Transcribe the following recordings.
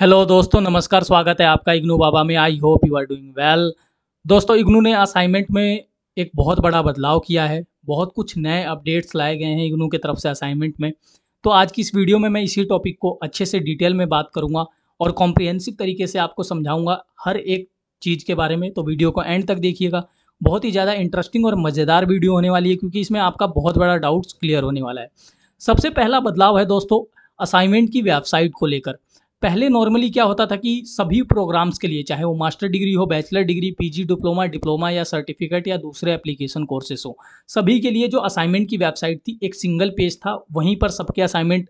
hello दोस्तों नमस्कार स्वागत है आपका इग्नू बाबा में I hope you are doing well दोस्तों इग्नू ने असाइनमेंट में एक बहुत बड़ा बदलाव किया है बहुत कुछ नए अपडेट्स लाए गए हैं इग्नू की तरफ से असाइनमेंट में तो आज की इस वीडियो में मैं इसी टॉपिक को अच्छे से डिटेल में बात करूंगा और कॉम्प्रिहेंसिव तरीके से आपको समझाऊंगा हर एक चीज़ के बारे में तो वीडियो को एंड तक देखिएगा बहुत ही ज़्यादा इंटरेस्टिंग और मज़ेदार वीडियो होने वाली है क्योंकि इसमें आपका बहुत बड़ा डाउट्स क्लियर होने वाला है सबसे पहला बदलाव है दोस्तों असाइनमेंट की वेबसाइट को लेकर पहले नॉर्मली क्या होता था कि सभी प्रोग्राम्स के लिए चाहे वो मास्टर डिग्री हो bachelor degree PG diploma diploma या सर्टिफिकेट या दूसरे एप्लीकेशन कोर्सेस हो सभी के लिए जो असाइनमेंट की वेबसाइट थी एक सिंगल पेज था वहीं पर सबके असाइनमेंट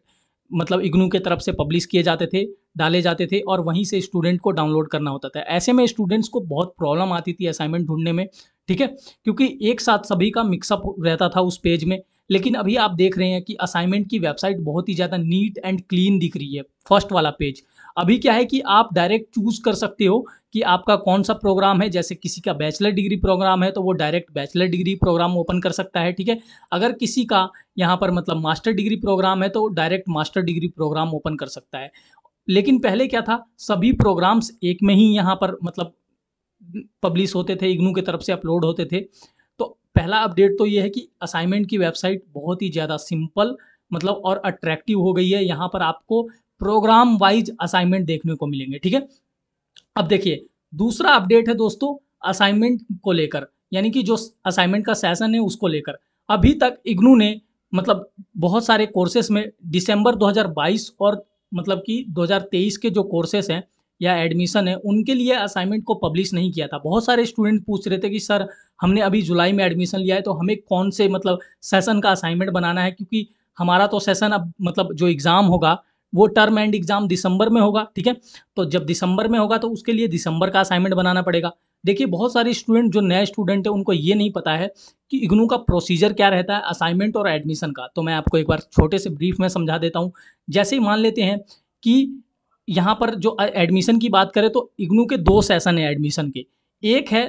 मतलब इग्नू के तरफ से पब्लिश किए जाते थे डाले जाते थे और वहीं से स्टूडेंट को डाउनलोड करना होता था ऐसे में स्टूडेंट्स को बहुत प्रॉब्लम आती थी असाइनमेंट ढूंढने में ठीक है क्योंकि एक साथ सभी का मिक्सअप रहता था उस पेज में लेकिन अभी आप देख रहे हैं कि असाइनमेंट की वेबसाइट बहुत ही ज़्यादा नीट एंड क्लीन दिख रही है फर्स्ट वाला पेज अभी क्या है कि आप डायरेक्ट चूज़ कर सकते हो कि आपका कौन सा प्रोग्राम है जैसे किसी का बैचलर डिग्री प्रोग्राम है तो वो direct bachelor degree program open कर सकता है ठीक है अगर किसी का यहाँ पर मतलब मास्टर डिग्री प्रोग्राम है तो direct master degree program open कर सकता है लेकिन पहले क्या था सभी प्रोग्राम्स एक में ही यहाँ पर मतलब पब्लिश होते थे इग्नू की तरफ से अपलोड होते थे तो पहला अपडेट तो ये है कि असाइनमेंट की वेबसाइट बहुत ही ज़्यादा सिंपल मतलब और अट्रैक्टिव हो गई है यहाँ पर आपको प्रोग्राम वाइज असाइनमेंट देखने को मिलेंगे ठीक है अब देखिए दूसरा अपडेट है दोस्तों असाइनमेंट को लेकर यानी कि जो असाइनमेंट का सेशन है उसको लेकर अभी तक इग्नू ने मतलब बहुत सारे कोर्सेस में दिसंबर 2022 और मतलब कि 2023 के जो कोर्सेस हैं या एडमिशन है उनके लिए असाइनमेंट को पब्लिश नहीं किया था बहुत सारे स्टूडेंट पूछ रहे थे कि सर हमने अभी जुलाई में एडमिशन लिया है तो हमें कौन से मतलब सेशन का असाइनमेंट बनाना है क्योंकि हमारा तो सेशन अब मतलब जो एग्ज़ाम होगा वो टर्म एंड एग्ज़ाम दिसंबर में होगा ठीक है तो जब दिसंबर में होगा तो उसके लिए दिसंबर का असाइनमेंट बनाना पड़ेगा देखिए बहुत सारे स्टूडेंट जो नए स्टूडेंट हैं उनको ये नहीं पता है कि इग्नू का प्रोसीजर क्या रहता है असाइनमेंट और एडमिशन का तो मैं आपको एक बार छोटे से ब्रीफ में समझा देता हूँ जैसे ही मान लेते हैं कि यहाँ पर जो एडमिशन की बात करें तो इग्नू के दो सेशन है एडमिशन के एक है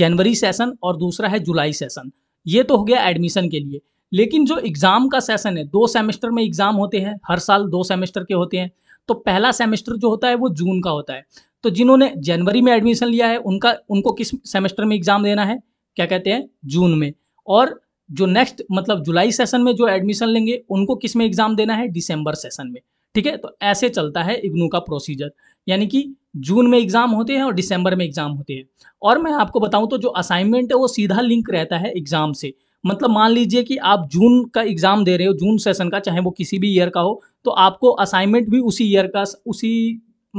जनवरी सेशन और दूसरा है जुलाई सेशन ये तो हो गया एडमिशन के लिए लेकिन जो एग्ज़ाम का सेशन है दो सेमेस्टर में एग्ज़ाम होते हैं हर साल दो सेमेस्टर के होते हैं तो पहला सेमेस्टर जो होता है वो जून का होता है तो जिन्होंने जनवरी में एडमिशन लिया है उनका उनको किस सेमेस्टर में एग्ज़ाम देना है क्या कहते हैं जून में और जो नेक्स्ट मतलब जुलाई सेशन में जो एडमिशन लेंगे उनको किस में एग्ज़ाम देना है दिसंबर सेशन में ठीक है तो ऐसे चलता है इग्नू का प्रोसीजर यानी कि जून में एग्ज़ाम होते हैं और दिसंबर में एग्ज़ाम होते हैं और मैं आपको बताऊं तो जो असाइनमेंट है वो सीधा लिंक रहता है एग्ज़ाम से मतलब मान लीजिए कि आप जून का एग्ज़ाम दे रहे हो जून सेशन का चाहे वो किसी भी ईयर का हो तो आपको असाइनमेंट भी उसी ईयर का उसी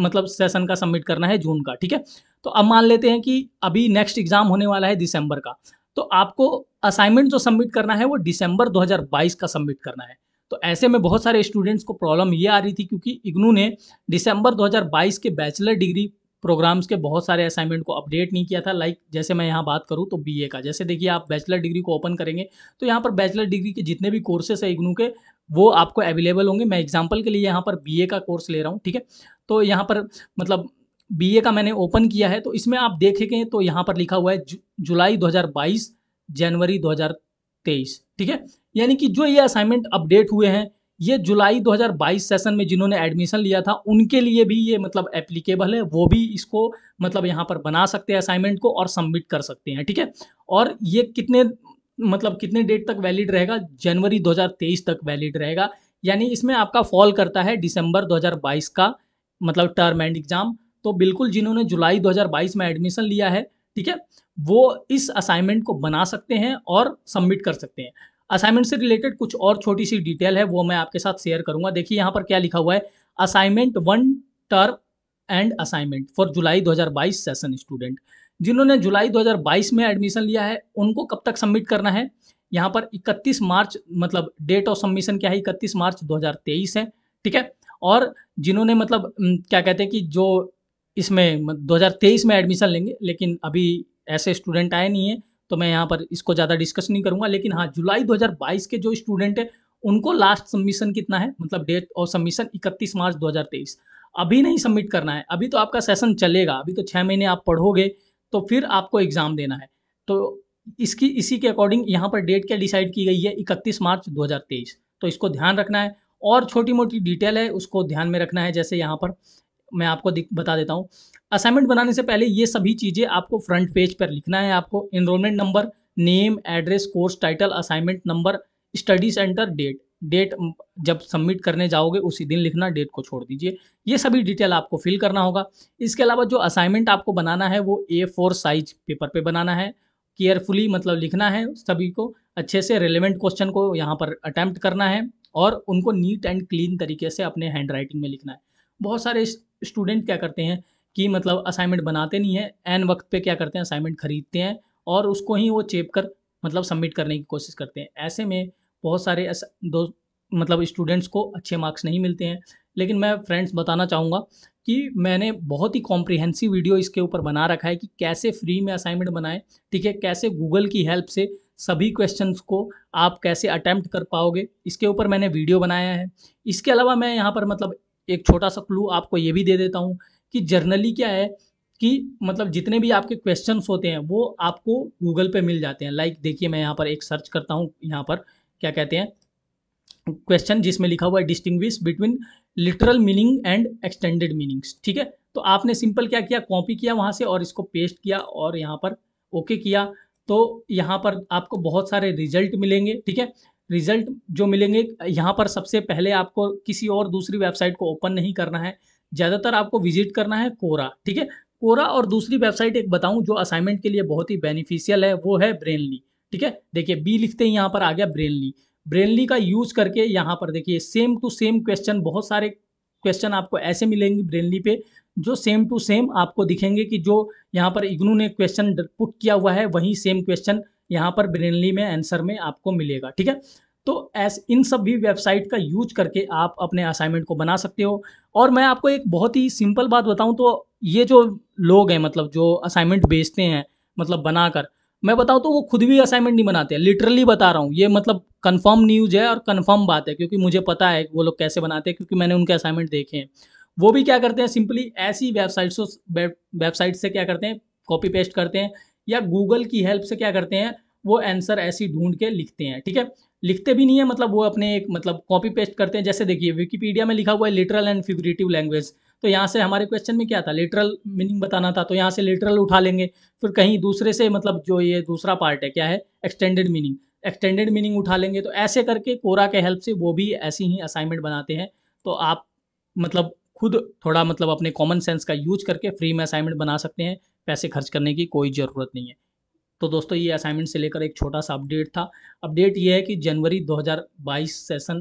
मतलब सेशन का सबमिट करना है जून का ठीक है तो अब मान लेते हैं कि अभी नेक्स्ट एग्ज़ाम होने वाला है दिसंबर का तो आपको असाइनमेंट जो सबमिट करना है वो दिसंबर 2022 का सबमिट करना है तो ऐसे में बहुत सारे स्टूडेंट्स को प्रॉब्लम ये आ रही थी क्योंकि इग्नू ने दिसंबर 2022 के बैचलर डिग्री प्रोग्राम्स के बहुत सारे असाइनमेंट को अपडेट नहीं किया था लाइक like जैसे मैं यहाँ बात करूँ तो बी का जैसे देखिए आप बैचलर डिग्री को ओपन करेंगे तो यहाँ पर बैचलर डिग्री के जितने भी कोर्सेस है इग्नू के वो आपको अवेलेबल होंगे मैं एग्जाम्पल के लिए यहाँ पर बी का कोर्स ले रहा हूँ ठीक है तो यहाँ पर मतलब बी का मैंने ओपन किया है तो इसमें आप देखेंगे तो यहाँ पर लिखा हुआ है जु, जुलाई 2022 जनवरी 2023 ठीक है यानी कि जो ये असाइनमेंट अपडेट हुए हैं ये जुलाई 2022 सेशन में जिन्होंने एडमिशन लिया था उनके लिए भी ये मतलब एप्लीकेबल है वो भी इसको मतलब यहाँ पर बना सकते हैं असाइनमेंट को और सबमिट कर सकते हैं ठीक है और ये कितने मतलब कितने डेट तक वैलिड रहेगा जनवरी 2023 तक वैलिड रहेगा यानी इसमें आपका फॉल करता है दिसंबर 2022 का मतलब टर्म एंड एग्जाम तो बिल्कुल जिन्होंने जुलाई 2022 में एडमिशन लिया है ठीक है वो इस असाइनमेंट को बना सकते हैं और सबमिट कर सकते हैं असाइनमेंट से रिलेटेड कुछ और छोटी सी डिटेल है वो मैं आपके साथ शेयर करूंगा देखिए यहाँ पर क्या लिखा हुआ है assignment one term end assignment for July 2022 session student जिन्होंने जुलाई 2022 में एडमिशन लिया है उनको कब तक सबमिट करना है यहाँ पर 31 मार्च मतलब डेट ऑफ सबमिशन क्या है 31 मार्च 2023 है ठीक है और जिन्होंने मतलब क्या कहते हैं कि जो इसमें 2023 में एडमिशन लेंगे लेकिन अभी ऐसे स्टूडेंट आए नहीं हैं तो मैं यहाँ पर इसको ज़्यादा डिस्कस नहीं करूँगा लेकिन हाँ जुलाई 2022 के जो स्टूडेंट हैं उनको लास्ट सबमिशन कितना है मतलब डेट और सबमिशन 31 मार्च 2023 अभी नहीं सबमिट करना है अभी तो आपका सेशन चलेगा अभी तो छः महीने आप पढ़ोगे तो फिर आपको एग्ज़ाम देना है तो इसकी इसी के अकॉर्डिंग यहाँ पर डेट क्या डिसाइड की गई है इकतीस मार्च दो तो इसको ध्यान रखना है और छोटी मोटी डिटेल है उसको ध्यान में रखना है जैसे यहाँ पर मैं आपको बता देता हूँ असाइनमेंट बनाने से पहले ये सभी चीज़ें आपको फ्रंट पेज पर लिखना है आपको enrolment number name address course title assignment number study centre date date जब सबमिट करने जाओगे उसी दिन लिखना डेट को छोड़ दीजिए ये सभी डिटेल आपको फिल करना होगा इसके अलावा जो असाइनमेंट आपको बनाना है वो ए फोर साइज पेपर पे बनाना है केयरफुली मतलब लिखना है सभी को अच्छे से रेलिवेंट क्वेश्चन को यहाँ पर अटैम्प्ट करना है और उनको नीट एंड क्लीन तरीके से अपने हैंड राइटिंग में लिखना है बहुत सारे स्टूडेंट क्या करते हैं कि मतलब असाइनमेंट बनाते नहीं हैं एन वक्त पे क्या करते हैं असाइनमेंट खरीदते हैं और उसको ही वो चेप कर मतलब सबमिट करने की कोशिश करते हैं ऐसे में बहुत सारे दो मतलब स्टूडेंट्स को अच्छे मार्क्स नहीं मिलते हैं लेकिन मैं फ्रेंड्स बताना चाहूँगा कि मैंने बहुत ही कॉम्प्रिहेंसिव वीडियो इसके ऊपर बना रखा है कि कैसे फ्री में असाइनमेंट बनाएं ठीक है कैसे गूगल की हेल्प से सभी क्वेश्चंस को आप कैसे अटैम्प्ट कर पाओगे इसके ऊपर मैंने वीडियो बनाया है इसके अलावा मैं यहाँ पर मतलब एक छोटा सा क्लू आपको ये भी दे देता हूँ कि जर्नली क्या है कि मतलब जितने भी आपके क्वेश्चंस होते हैं वो आपको गूगल पे मिल जाते हैं लाइक देखिए मैं यहाँ पर एक सर्च करता हूँ यहाँ पर क्या कहते हैं क्वेश्चन जिसमें लिखा हुआ है distinguish between literal meaning and extended meanings ठीक है तो आपने सिंपल क्या किया कॉपी किया वहाँ से और इसको पेस्ट किया और यहाँ पर ओके okay किया तो यहाँ पर आपको बहुत सारे रिजल्ट मिलेंगे ठीक है रिजल्ट जो मिलेंगे यहाँ पर सबसे पहले आपको किसी और दूसरी वेबसाइट को ओपन नहीं करना है ज़्यादातर आपको विजिट करना है कोरा ठीक है कोरा और दूसरी वेबसाइट एक बताऊँ जो असाइनमेंट के लिए बहुत ही बेनिफिशियल है वो है ब्रेनली ठीक है देखिए बी लिखते हैं यहाँ पर आ गया ब्रेनली ब्रेनली का यूज करके यहाँ पर देखिए सेम टू सेम क्वेश्चन बहुत सारे क्वेश्चन आपको ऐसे मिलेंगे ब्रेनली पे जो सेम टू सेम आपको दिखेंगे कि जो यहाँ पर इग्नू ने क्वेश्चन पुट किया हुआ है वही सेम क्वेश्चन यहाँ पर ब्रेनली में आंसर में आपको मिलेगा ठीक है तो एस इन सब भी वेबसाइट का यूज करके आप अपने असाइनमेंट को बना सकते हो और मैं आपको एक बहुत ही सिंपल बात बताऊं तो ये जो लोग हैं मतलब जो असाइनमेंट बेचते हैं मतलब बनाकर मैं बताऊँ तो वो खुद भी असाइनमेंट नहीं बनाते हैं लिटरली बता रहा हूँ ये मतलब कन्फर्म न्यूज़ है और कन्फर्म बात है क्योंकि मुझे पता है वो लोग कैसे बनाते हैं क्योंकि मैंने उनके असाइनमेंट देखे हैं वो भी क्या करते हैं सिंपली ऐसी वेबसाइट वेबसाइट से क्या करते हैं कॉपी पेस्ट करते हैं या गूगल की हेल्प से क्या करते हैं वो आंसर ऐसी ढूंढ के लिखते हैं ठीक है लिखते भी नहीं है मतलब वो अपने एक मतलब कॉपी पेस्ट करते हैं जैसे देखिए विकीपीडिया में लिखा हुआ है लिटरल एंड फिगरेटिव लैंग्वेज तो यहाँ से हमारे क्वेश्चन में क्या था लिटरल मीनिंग बताना था तो यहाँ से लिटरल उठा लेंगे फिर कहीं दूसरे से मतलब जो ये दूसरा पार्ट है क्या है एक्सटेंडेड मीनिंग एक्सटेंडेड मीनिंग उठा लेंगे तो ऐसे करके कोरा के हेल्प से वो भी ऐसी ही असाइनमेंट बनाते हैं तो आप मतलब खुद थोड़ा मतलब अपने कॉमन सेंस का यूज करके फ्री में असाइनमेंट बना सकते हैं पैसे खर्च करने की कोई ज़रूरत नहीं है तो दोस्तों ये असाइनमेंट से लेकर एक छोटा सा अपडेट था अपडेट ये है कि जनवरी 2022 सेशन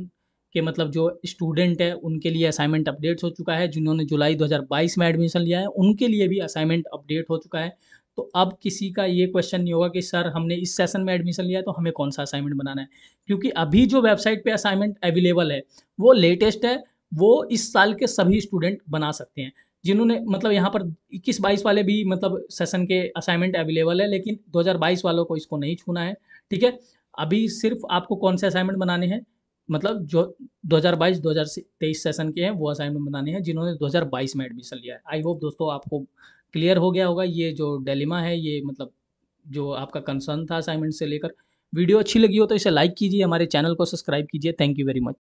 के मतलब जो स्टूडेंट है उनके लिए असाइनमेंट अपडेट हो चुका है जिन्होंने जुलाई 2022 में एडमिशन लिया है उनके लिए भी असाइनमेंट अपडेट हो चुका है तो अब किसी का ये क्वेश्चन नहीं होगा कि सर हमने इस सेशन में एडमिशन लिया है तो हमें कौन सा असाइनमेंट बनाना है क्योंकि अभी जो वेबसाइट पर असाइनमेंट अवेलेबल है वो लेटेस्ट है वो इस साल के सभी स्टूडेंट बना सकते हैं जिन्होंने मतलब यहाँ पर इक्कीस बाईस वाले भी मतलब सेशन के असाइनमेंट अवेलेबल है लेकिन 2022 वालों को इसको नहीं छूना है ठीक है अभी सिर्फ आपको कौन से असाइनमेंट बनाने हैं मतलब जो 2022 2023 सेशन के हैं वो असाइनमेंट बनाने हैं जिन्होंने 2022 में एडमिशन लिया है आई होप दोस्तों आपको क्लियर हो गया होगा ये जो डेलीमा है ये मतलब जो आपका कंसर्न था असाइनमेंट से लेकर वीडियो अच्छी लगी हो तो इसे लाइक कीजिए हमारे चैनल को सब्सक्राइब कीजिए थैंक यू वेरी मच